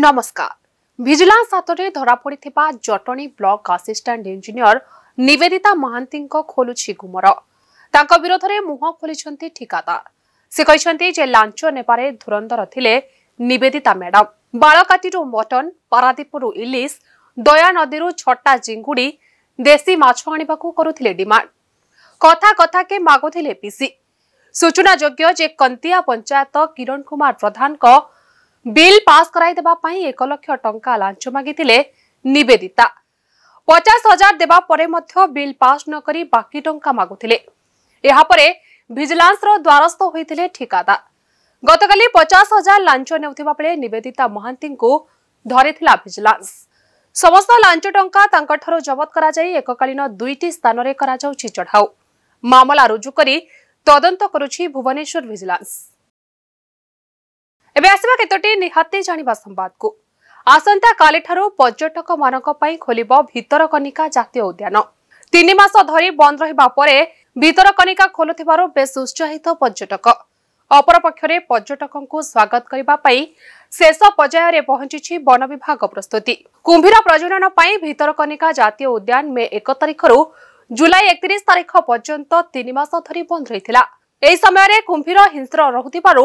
ନମସ୍କାର ଭିଜିଲାନ୍ସ ହାତରେ ଧରାପଡ଼ିଥିବା Jatani block assistant engineer Nivedita ମହାନ୍ତିଙ୍କ ଖୋଲୁଛି ଗୁମର ତାଙ୍କ ବିରୋଧରେ ମୁହଁ ଖୋଲିଛନ୍ତି ଠିକାଦାର ସେ କହିଛନ୍ତି ଯେ ଲାଞ୍ଚ ନେବାରେ ଧୁରନ୍ଧର ଥିଲେ ନିବେଦିତା ମ୍ୟାଡମ୍ ବାଳକାଟିରୁ ମଟନ ପାରାଦୀପରୁ ଇଲିଶ ଦୟାନଦୀରୁ ଛଟା ଚିଙ୍ଗୁଡ଼ି ଦେଶୀ ମାଛ ଆଣିବାକୁ କରୁଥିଲେ ଡିମାଣ୍ଡ କଥା କଥାକେ ମାଗୁଥିଲେ ପିସି ସୂଚନାଯୋଗ୍ୟ ଯେ କନ୍ତିଆ ପଞ୍ଚାୟତ କିରଣ କୁମାର ପ୍ରଧାନଙ୍କ बिल पास कराई एक लक्ष टा लान्छ मगिले नेदिता पचास हजार दबा बिल पास नक बाकी टा मुले यहाँले भिजिलान्स र द्वारस्थ हु ठिकादार गतकाली पचास हजार लान्छ नेउेदिता महाति धरिस भिजिलान्स समस्ता तबत गरकालीन दुईटी स्थानले चढाउ ममला रुजुरी तद गर भुवनेश्वर भिजिलान्स ଏବେ ଆସିବା କେତୋଟି ନିହାତି ଜାଣିବା ସମ୍ବାଦକୁ ଆସନ୍ତାକାଲିଠାରୁ ପର୍ଯ୍ୟଟକମାନଙ୍କ ପାଇଁ ଖୋଲିବ ଭିତରକନିକା ଜାତୀୟ ଉଦ୍ୟାନ ତିନି ମାସ ଧରି ବନ୍ଦ ରହିବା ପରେ ଭିତରକନିକା ଖୋଲୁଥିବାରୁ ବେଶ ଉତ୍ସାହିତ ପର୍ଯ୍ୟଟକ ଅପରପକ୍ଷରେ ପର୍ଯ୍ୟଟକଙ୍କୁ ସ୍ୱାଗତ କରିବା ପାଇଁ ଶେଷ ପର୍ଯ୍ୟାୟରେ ପହଞ୍ଚିଛି ବନ ବିଭାଗ ପ୍ରସ୍ତୁତି କୁମ୍ଭୀର ପ୍ରଜନନ ପାଇଁ ଭିତରକନିକା ଜାତୀୟ ଉଦ୍ୟାନ ମେ ଏକ ତାରିଖରୁ ଜୁଲାଇ ଏକତିରିଶ ତାରିଖ ପର୍ଯ୍ୟନ୍ତ ତିନି ମାସ ଧରି ବନ୍ଦ ରହିଥିଲା ଏହି ସମୟରେ କୁମ୍ଭୀର ହିଂସ୍ର ରହୁଥିବାରୁ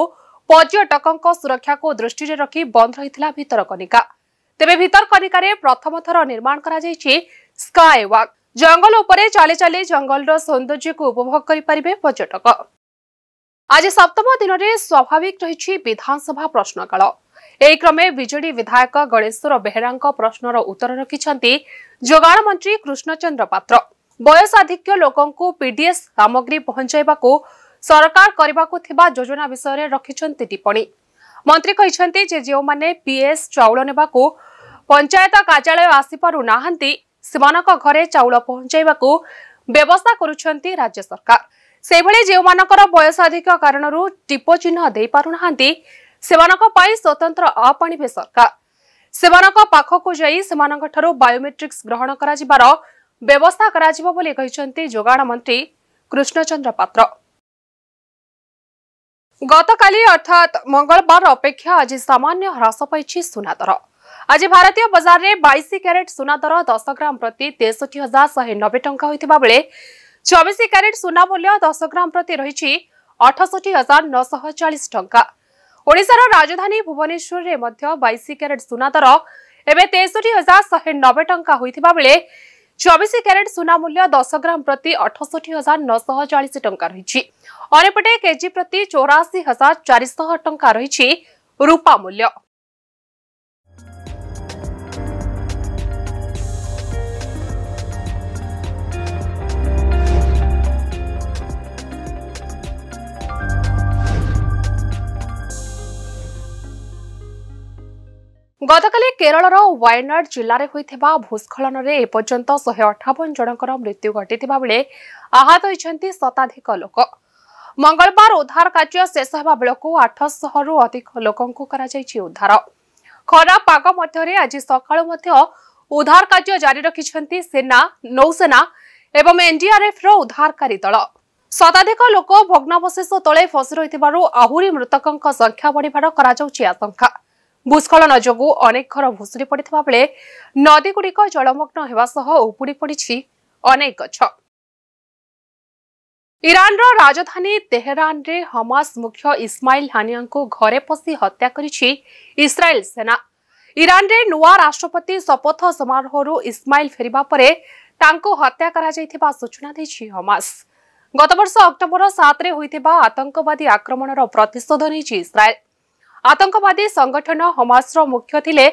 ପର୍ଯ୍ୟଟକଙ୍କ ସୁରକ୍ଷାକୁ ଦୃଷ୍ଟିରେ ରଖି ବନ୍ଦ ରହିଥିଲା ଭିତରକନିକା ତେବେ ଭିତରକନିକାରେ ପ୍ରଥମ ଥର ନିର୍ମାଣ କରାଯାଇଛି ସ୍କାଏ ୱାକ୍ ଜଙ୍ଗଲ ଉପରେ ଚାଲି ଚାଲି ଜଙ୍ଗଲର ସୌନ୍ଦର୍ଯ୍ୟକୁ ଉପଭୋଗ କରିପାରିବେ ପର୍ଯ୍ୟଟକ ଆଜି ସପ୍ତମ ଦିନରେ ସ୍ୱାଭାବିକ ରହିଛି ବିଧାନସଭା ପ୍ରଶ୍ନକାଳ ଏହି କ୍ରମେ ବିଜେଡି ବିଧାୟକ ଗଣେଶ୍ୱର ବେହେରାଙ୍କ ପ୍ରଶ୍ନର ଉତ୍ତର ରଖିଛନ୍ତି ଯୋଗାଣ ମନ୍ତ୍ରୀ କୃଷ୍ଣଚନ୍ଦ୍ର ପାତ୍ର ବୟସାଧିକ୍ୟ ଲୋକଙ୍କୁ ପିଡିଏସ୍ ସାମଗ୍ରୀ ପହଞ୍ଚାଇବାକୁ ସରକାର କରିବାକୁ ଥିବା ଯୋଜନା ବିଷୟରେ ରଖିଛନ୍ତି ଟିପ୍ପଣୀ ମନ୍ତ୍ରୀ କହିଛନ୍ତି ଯେ ଯେଉଁମାନେ ପିଏସ୍ ଚାଉଳ ନେବାକୁ ପଞ୍ଚାୟତ କାର୍ଯ୍ୟାଳୟ ଆସିପାରୁ ନାହାନ୍ତି ସେମାନଙ୍କ ଘରେ ଚାଉଳ ପହଞ୍ଚାଇବାକୁ ବ୍ୟବସ୍ଥା କରୁଛନ୍ତି ରାଜ୍ୟ ସରକାର ସେହିଭଳି ଯେଉଁମାନଙ୍କର ବୟସ ଅଧିକ କାରଣରୁ ଟିପ ଚିହ୍ନ ଦେଇପାରୁନାହାନ୍ତି ସେମାନଙ୍କ ପାଇଁ ସ୍ୱତନ୍ତ୍ର ଆପ୍ ଆଣିବେ ସରକାର ସେମାନଙ୍କ ପାଖକୁ ଯାଇ ସେମାନଙ୍କଠାରୁ ବାୟୋମେଟ୍ରିକ୍ସ ଗ୍ରହଣ କରାଯିବାର ବ୍ୟବସ୍ଥା କରାଯିବ ବୋଲି କହିଛନ୍ତି ଯୋଗାଣ ମନ୍ତ୍ରୀ କୃଷ୍ଣଚନ୍ଦ୍ର ପାତ୍ର ଗତକାଲି ଅର୍ଥାତ୍ ମଙ୍ଗଳବାର ଅପେକ୍ଷା ଆଜି ସାମାନ୍ୟ ହ୍ରାସ ପାଇଛି ସୁନାଦର ଆଜି ଭାରତୀୟ ବଜାରରେ ବାଇଶ କ୍ୟାରେଟ୍ ସୁନାଦର ଦଶ ଗ୍ରାମ ପ୍ରତି ତେଷଠି ହଜାର ଶହେ ନବେ ଟଙ୍କା ହୋଇଥିବା ବେଳେ ଚବିଶ କ୍ୟାରେଟ୍ ସୁନା ମୂଲ୍ୟ ଦଶ ଗ୍ରାମ ପ୍ରତି ରହିଛି ଅଠଷଠି ହଜାର ନଅଶହ ଚାଳିଶ ଟଙ୍କା ଓଡ଼ିଶାର ରାଜଧାନୀ ଭୁବନେଶ୍ୱରରେ ମଧ୍ୟ ବାଇଶ କ୍ୟାରେଟ୍ ସୁନାଦର ଏବେ ତେଷଠି ହଜାର ଶହେ ନବେ ଟଙ୍କା ହୋଇଥିବା ବେଳେ चौबीस क्यारेट सुना मूल्य दस ग्राम प्रति अठष्टी हजार नौश चालीस टाइम रही अनेपटे केजी प्रति चौराशी हजार चारिश टा रही रूपा मूल्य ଗତକାଲି କେରଳର ୱାୟନାଡ଼ ଜିଲ୍ଲାରେ ହୋଇଥିବା ଭୂସ୍ଖଳନରେ ଏପର୍ଯ୍ୟନ୍ତ ଶହେ ଅଠାବନ ଜଣଙ୍କର ମୃତ୍ୟୁ ଘଟିଥିବା ବେଳେ ଆହତ ହୋଇଛନ୍ତି ଶତାଧିକ ଲୋକ ମଙ୍ଗଳବାର ଉଦ୍ଧାର କାର୍ଯ୍ୟ ଶେଷ ହେବା ବେଳକୁ ଆଠଶହରୁ ଅଧିକ ଲୋକଙ୍କୁ କରାଯାଇଛି ଉଦ୍ଧାର ଖରାପ ପାଗ ମଧ୍ୟରେ ଆଜି ସକାଳୁ ମଧ୍ୟ ଉଦ୍ଧାର କାର୍ଯ୍ୟ ଜାରି ରଖିଛନ୍ତି ସେନା ନୌସେନା ଏବଂ ଏନ୍ଡିଆର୍ଏଫ୍ର ଉଦ୍ଧାରକାରୀ ଦଳ ଶତାଧିକ ଲୋକ ଭଗ୍ନାବଶେଷ ତଳେ ଫସି ରହିଥିବାରୁ ଆହୁରି ମୃତକଙ୍କ ସଂଖ୍ୟା ବଢ଼ିବାର କରାଯାଉଛି ଆଶଙ୍କା ଭୂସ୍ଖଳନ ଯୋଗୁଁ ଅନେକ ଘର ଭୁଷୁଡ଼ି ପଡ଼ିଥିବା ବେଳେ ନଦୀଗୁଡ଼ିକ ଜଳମଗ୍ନ ହେବା ସହ ଉପୁଡ଼ି ପଡ଼ିଛି ଅନେକ ଗଛ ଇରାନ୍ର ରାଜଧାନୀ ତେହେରାନରେ ହମାସ ମୁଖ୍ୟ ଇସ୍ମାଇଲ୍ ହାନିଆଙ୍କୁ ଘରେ ପଶି ହତ୍ୟା କରିଛି ଇସ୍ରାଏଲ୍ ସେନା ଇରାନ୍ରେ ନୂଆ ରାଷ୍ଟ୍ରପତି ଶପଥ ସମାରୋହରୁ ଇସ୍ମାଇଲ୍ ଫେରିବା ପରେ ତାଙ୍କୁ ହତ୍ୟା କରାଯାଇଥିବା ସୂଚନା ଦେଇଛି ହମାସ ଗତବର୍ଷ ଅକ୍ଟୋବର ସାତରେ ହୋଇଥିବା ଆତଙ୍କବାଦୀ ଆକ୍ରମଣର ପ୍ରତିଶୋଧ ନେଇଛି ଇସ୍ରାଏଲ୍ ଆତଙ୍କବାଦୀ ସଂଗଠନ ହମାସର ମୁଖ୍ୟ ଥିଲେ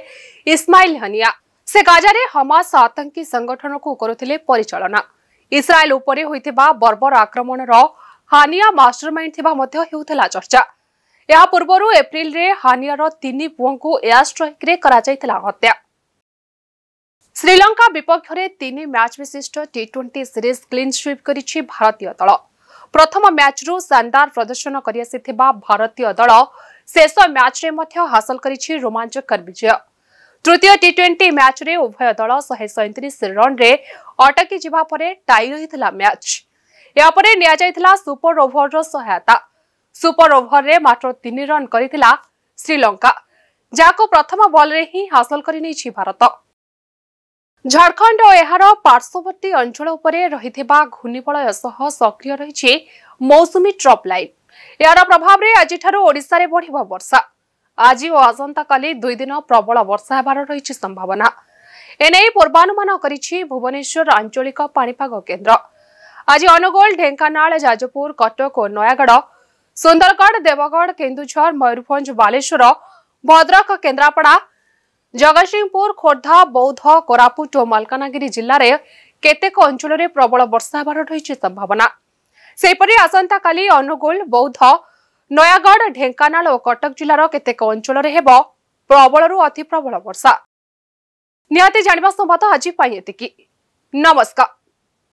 ଇସ୍ମାଇଲ୍ ହନିଆ ସେ ଗାଜାରେ ହମାସ ଆତଙ୍କୀ ସଂଗଠନକୁ କରୁଥିଲେ ପରିଚାଳନା ଇସ୍ରାଏଲ୍ ଉପରେ ହୋଇଥିବା ବର୍ବର ଆକ୍ରମଣର ହାନିଆ ମାଷ୍ଟର ମାଇଣ୍ଡ ଥିବା ମଧ୍ୟ ହେଉଥିଲା ଚର୍ଚ୍ଚା ଏହା ପୂର୍ବରୁ ଏପ୍ରିଲରେ ହାନିଆର ତିନି ପୁଅଙ୍କୁ ଏୟାର ଷ୍ଟ୍ରାଇକ୍ରେ କରାଯାଇଥିଲା ହତ୍ୟା ଶ୍ରୀଲଙ୍କା ବିପକ୍ଷରେ ତିନି ମ୍ୟାଚ୍ ବିଶିଷ୍ଟ T twenty series clean sweep କରିଛି ଭାରତୀୟ ଦଳ ପ୍ରଥମ ମ୍ୟାଚ୍ରୁ ଶାନଦାର ପ୍ରଦର୍ଶନ କରିଆସିଥିବା ଭାରତୀୟ ଦଳ ଶେଷ ମ୍ୟାଚ୍ରେ ମଧ୍ୟ ହାସଲ କରିଛି ରୋମାଞ୍ଚକର ବିଜୟ ତୃତୀୟ ଟି ଟ୍ୱେଣ୍ଟି ମ୍ୟାଚ୍ରେ ଉଭୟ ଦଳ ଶହେ ସଇଁତିରିଶ ରନ୍ରେ ଅଟକି ଯିବା ପରେ ଟାଇ ରହିଥିଲା ମ୍ୟାଚ୍ ଏହାପରେ ନିଆଯାଇଥିଲା ସୁପର ଓଭରର ସହାୟତା ସୁପର ଓଭରରେ ମାତ୍ର ତିନି ରନ୍ କରିଥିଲା ଶ୍ରୀଲଙ୍କା ଯାହାକୁ ପ୍ରଥମ ବଲ୍ରେ ହିଁ ହାସଲ କରିନେଇଛି ଭାରତ ଝାଡ଼ଖଣ୍ଡ ଓ ଏହାର ପାର୍ଶ୍ୱବର୍ତ୍ତୀ ଅଞ୍ଚଳ ଉପରେ ରହିଥିବା ଘୂର୍ଣ୍ଣିବଳୟ ସହ ସକ୍ରିୟ ରହିଛି ମୌସୁମୀ ଟ୍ରପ୍ ଲାଇନ୍ ଏହାର ପ୍ରଭାବରେ ଆଜିଠାରୁ ଓଡ଼ିଶାରେ ବଢ଼ିବ ବର୍ଷା ଆଜି ଓ ଆସନ୍ତାକାଲି ଦୁଇ ଦିନ ପ୍ରବଳ ବର୍ଷା ହେବାର ରହିଛି ସମ୍ଭାବନା ଏନେଇ ପୂର୍ବାନୁମାନ କରିଛି ଭୁବନେଶ୍ୱର ଆଞ୍ଚଳିକ ପାଣିପାଗ କେନ୍ଦ୍ର ଆଜି ଅନୁଗୁଳ ଢେଙ୍କାନାଳ ଯାଜପୁର କଟକ ଓ ନୟାଗଡ଼ ସୁନ୍ଦରଗଡ଼ ଦେବଗଡ଼ କେନ୍ଦୁଝର ମୟୂରଭଞ୍ଜ ବାଲେଶ୍ୱର ଭଦ୍ରକ କେନ୍ଦ୍ରାପଡ଼ା ଜଗତସିଂହପୁର ଖୋର୍ଦ୍ଧା ବୌଦ୍ଧ କୋରାପୁଟ ଓ ମାଲକାନଗିରି ଜିଲ୍ଲାରେ କେତେକ ଅଞ୍ଚଳରେ ପ୍ରବଳ ବର୍ଷା ହେବାର ରହିଛି ସମ୍ଭାବନା सेयपरि असन्ता काली अनुगोल बौद्ध नयगढ ढेंकानाल व कटक जिल्ला रो केतेको अञ्चल रेबो प्रबळ रु अतिप्रबळ वर्षा निहाते जानबा सम्बत आजि पाइयति कि नमस्कार